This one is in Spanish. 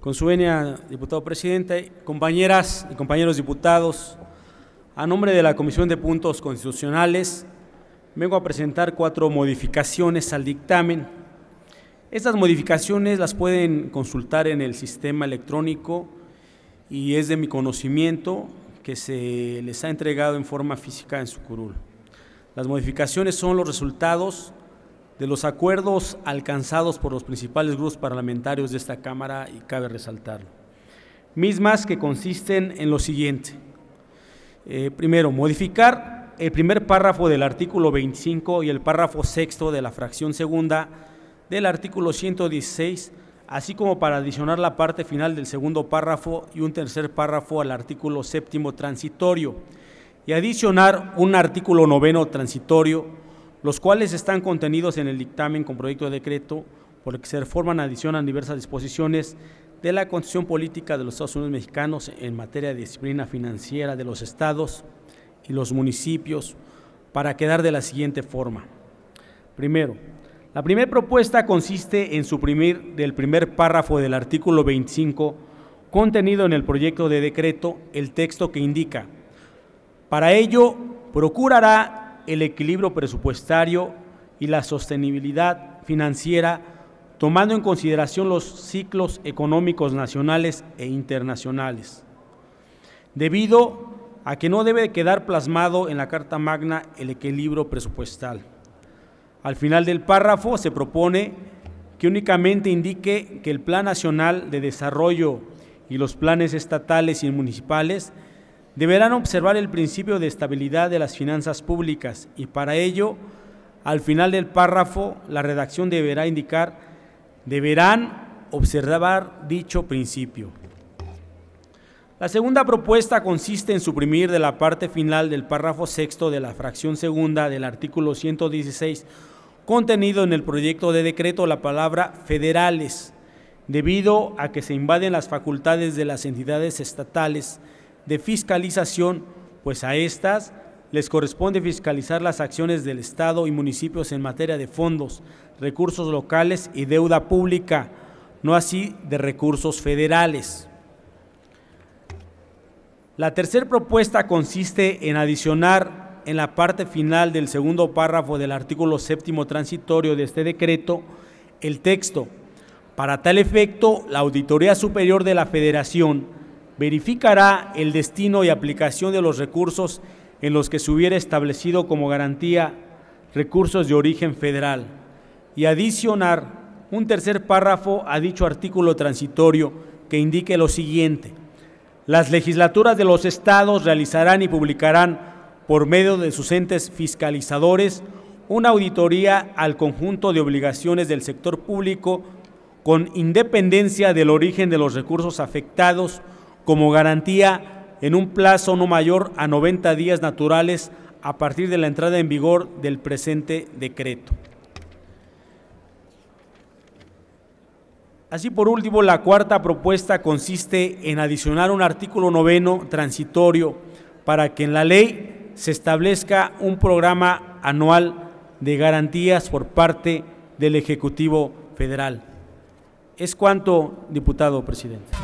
Con su venia, diputado presidente, compañeras y compañeros diputados, a nombre de la Comisión de Puntos Constitucionales, vengo a presentar cuatro modificaciones al dictamen estas modificaciones las pueden consultar en el sistema electrónico y es de mi conocimiento que se les ha entregado en forma física en su curul. Las modificaciones son los resultados de los acuerdos alcanzados por los principales grupos parlamentarios de esta Cámara y cabe resaltarlo. Mismas que consisten en lo siguiente. Eh, primero, modificar el primer párrafo del artículo 25 y el párrafo sexto de la fracción segunda del artículo 116, así como para adicionar la parte final del segundo párrafo y un tercer párrafo al artículo séptimo transitorio, y adicionar un artículo noveno transitorio, los cuales están contenidos en el dictamen con proyecto de decreto, por el que se reforman, adicionan diversas disposiciones de la Constitución Política de los Estados Unidos Mexicanos en materia de disciplina financiera de los estados y los municipios, para quedar de la siguiente forma. Primero, la primera propuesta consiste en suprimir del primer párrafo del artículo 25 contenido en el proyecto de decreto el texto que indica. Para ello, procurará el equilibrio presupuestario y la sostenibilidad financiera tomando en consideración los ciclos económicos nacionales e internacionales. Debido a que no debe quedar plasmado en la Carta Magna el equilibrio presupuestal. Al final del párrafo se propone que únicamente indique que el Plan Nacional de Desarrollo y los planes estatales y municipales deberán observar el principio de estabilidad de las finanzas públicas y para ello, al final del párrafo, la redacción deberá indicar, deberán observar dicho principio. La segunda propuesta consiste en suprimir de la parte final del párrafo sexto de la fracción segunda del artículo 116 contenido en el proyecto de decreto la palabra federales, debido a que se invaden las facultades de las entidades estatales de fiscalización, pues a estas les corresponde fiscalizar las acciones del Estado y municipios en materia de fondos, recursos locales y deuda pública, no así de recursos federales. La tercera propuesta consiste en adicionar en la parte final del segundo párrafo del artículo séptimo transitorio de este decreto el texto. Para tal efecto, la Auditoría Superior de la Federación verificará el destino y aplicación de los recursos en los que se hubiera establecido como garantía recursos de origen federal y adicionar un tercer párrafo a dicho artículo transitorio que indique lo siguiente. Las legislaturas de los estados realizarán y publicarán por medio de sus entes fiscalizadores una auditoría al conjunto de obligaciones del sector público con independencia del origen de los recursos afectados como garantía en un plazo no mayor a 90 días naturales a partir de la entrada en vigor del presente decreto. Así por último, la cuarta propuesta consiste en adicionar un artículo noveno transitorio para que en la ley se establezca un programa anual de garantías por parte del Ejecutivo Federal. Es cuanto, diputado presidente.